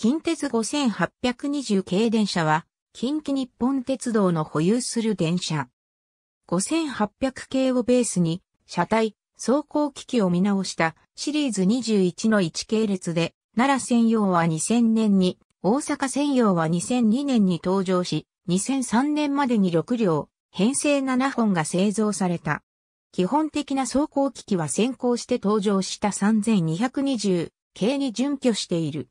近鉄5820系電車は、近畿日本鉄道の保有する電車。5800系をベースに、車体、走行機器を見直したシリーズ21の1系列で、奈良専用は2000年に、大阪専用は2002年に登場し、2003年までに6両、編成7本が製造された。基本的な走行機器は先行して登場した3220系に準拠している。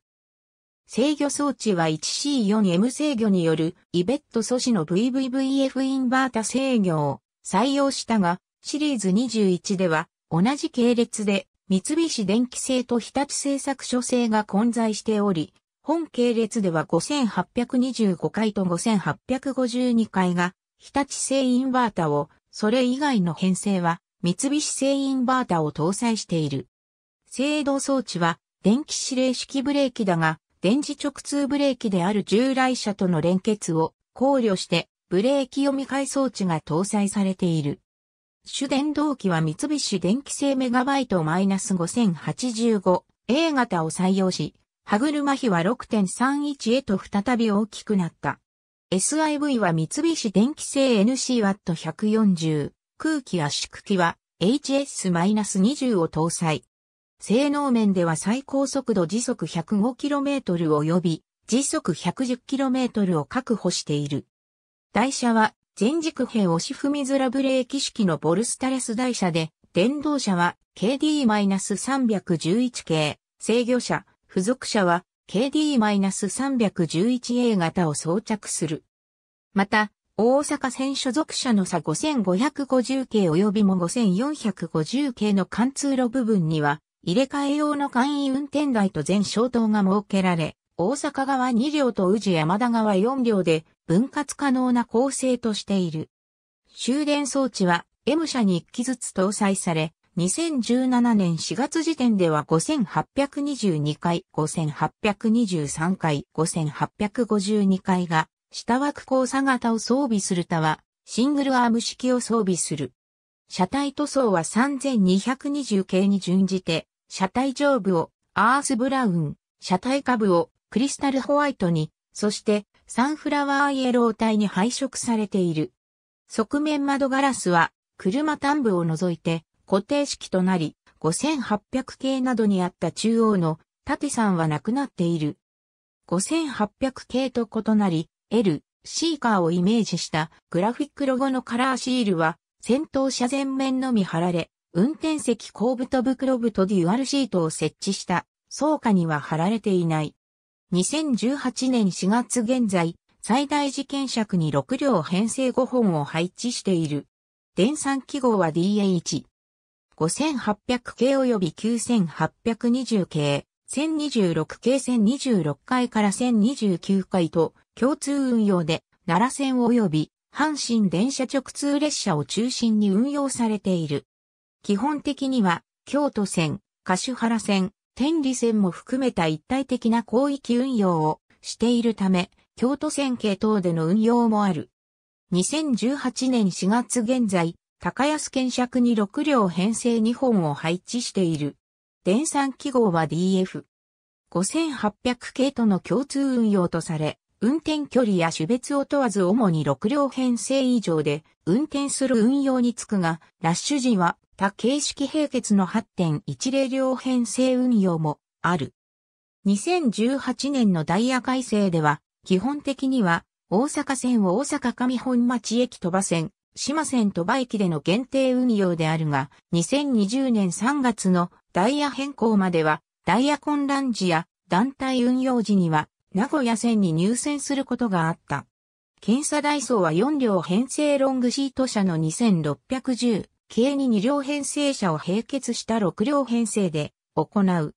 制御装置は 1C4M 制御によるイベット素子の VVVF インバータ制御を採用したが、シリーズ21では同じ系列で三菱電機製と日立製作所製が混在しており、本系列では5825回と5852回が日立製インバータを、それ以外の編成は三菱製インバータを搭載している。制動装置は電気指令式ブレーキだが、電磁直通ブレーキである従来車との連結を考慮してブレーキ読み替え装置が搭載されている。主電動機は三菱電機製メガバイト -5085A 型を採用し、歯車比は6.31へと再び大きくなった。SIV は三菱電機製 NC W140、空気圧縮機は HS-20 を搭載。性能面では最高速度時速 105km 及び時速 110km を確保している。台車は全軸平押し踏みづらブレーキ式のボルスタレス台車で、電動車は KD-311 系、制御車、付属車は KD-311A 型を装着する。また、大阪線所属車の差5550系及びも5450系の貫通路部分には、入れ替え用の簡易運転台と全消灯が設けられ、大阪側2両と宇治山田側4両で分割可能な構成としている。終電装置は M 社に1機ずつ搭載され、2017年4月時点では5822回、5823回、5852回が下枠交差型を装備する他はシングルアーム式を装備する。車体塗装は3220系に準じて車体上部をアースブラウン、車体下部をクリスタルホワイトに、そしてサンフラワーイエロー体に配色されている。側面窓ガラスは車端部を除いて固定式となり、5800系などにあった中央の縦3はなくなっている。5800系と異なり、L、シーカーをイメージしたグラフィックロゴのカラーシールは先頭車前面のみ貼られ、運転席後部と袋部とデュアルシートを設置した、倉下には貼られていない。2018年4月現在、最大事件尺に6両編成5本を配置している。電算記号は DH。5800系及び9820系、1026系1026回から1029回と共通運用で、奈良線及び阪神電車直通列車を中心に運用されている。基本的には、京都線、柏原線、天理線も含めた一体的な広域運用をしているため、京都線系等での運用もある。2018年4月現在、高安県尺に6両編成2本を配置している。電算記号は DF。5800系との共通運用とされ、運転距離や種別を問わず主に6両編成以上で運転する運用につくが、ラッシュ時は多形式並結の8.10両編成運用もある。2018年のダイヤ改正では、基本的には、大阪線を大阪上本町駅鳥羽線、島線鳥羽駅での限定運用であるが、2020年3月のダイヤ変更までは、ダイヤ混乱時や団体運用時には、名古屋線に入線することがあった。検査ダイソーは4両編成ロングシート車の2610、計に2両編成車を並結した6両編成で行う。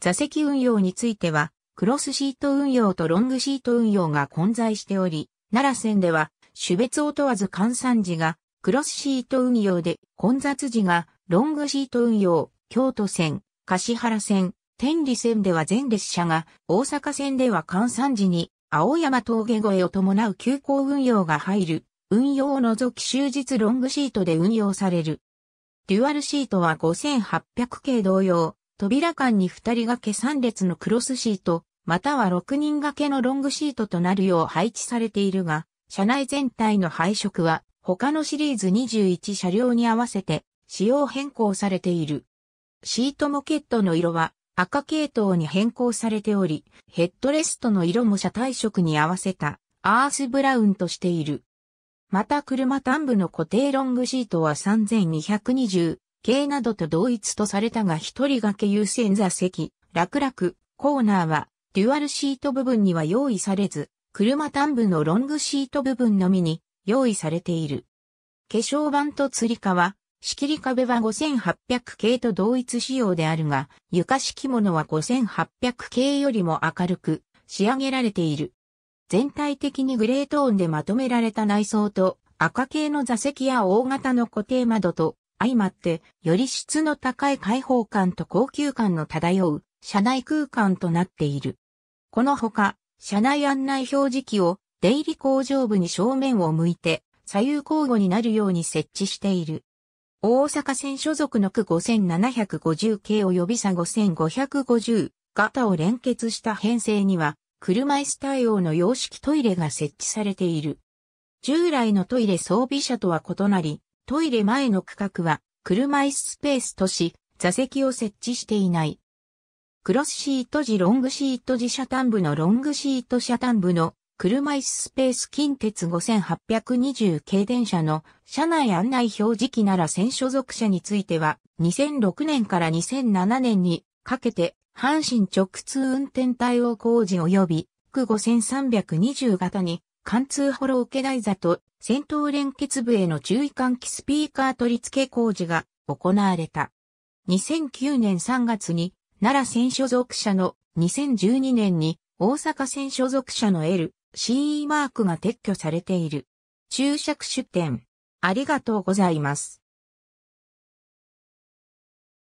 座席運用については、クロスシート運用とロングシート運用が混在しており、奈良線では種別を問わず換算時がクロスシート運用で混雑時がロングシート運用、京都線、柏原線、天理線では前列車が、大阪線では換算時に青山峠越えを伴う急行運用が入る運用を除き終日ロングシートで運用される。デュアルシートは5800系同様、扉間に2人掛け3列のクロスシート、または6人掛けのロングシートとなるよう配置されているが、車内全体の配色は他のシリーズ21車両に合わせて仕様変更されている。シートモケットの色は赤系統に変更されており、ヘッドレストの色も車体色に合わせたアースブラウンとしている。また車端部の固定ロングシートは3220系などと同一とされたが一人掛け優先座席、楽々、コーナーは、デュアルシート部分には用意されず、車端部のロングシート部分のみに用意されている。化粧板と吊り革、仕切り壁は5800系と同一仕様であるが、床敷物は5800系よりも明るく仕上げられている。全体的にグレートーンでまとめられた内装と赤系の座席や大型の固定窓と相まって、より質の高い開放感と高級感の漂う車内空間となっている。このほか、車内案内表示器を出入り工場部に正面を向いて左右交互になるように設置している。大阪線所属の区5750系及び差5550型を連結した編成には、車椅子対応の洋式トイレが設置されている。従来のトイレ装備車とは異なり、トイレ前の区画は車椅子スペースとし、座席を設置していない。クロスシート時ロングシート時車端部のロングシート車端部の車椅子スペース近鉄5820系電車の車内案内表示器なら線所属車については2006年から2007年にかけて阪神直通運転対応工事及び、区5320型に、貫通ホローケ台座と戦闘連結部への注意喚起スピーカー取り付け工事が行われた。2009年3月に奈良線所属者の2012年に大阪線所属者の LCE マークが撤去されている。注釈出展。ありがとうございます。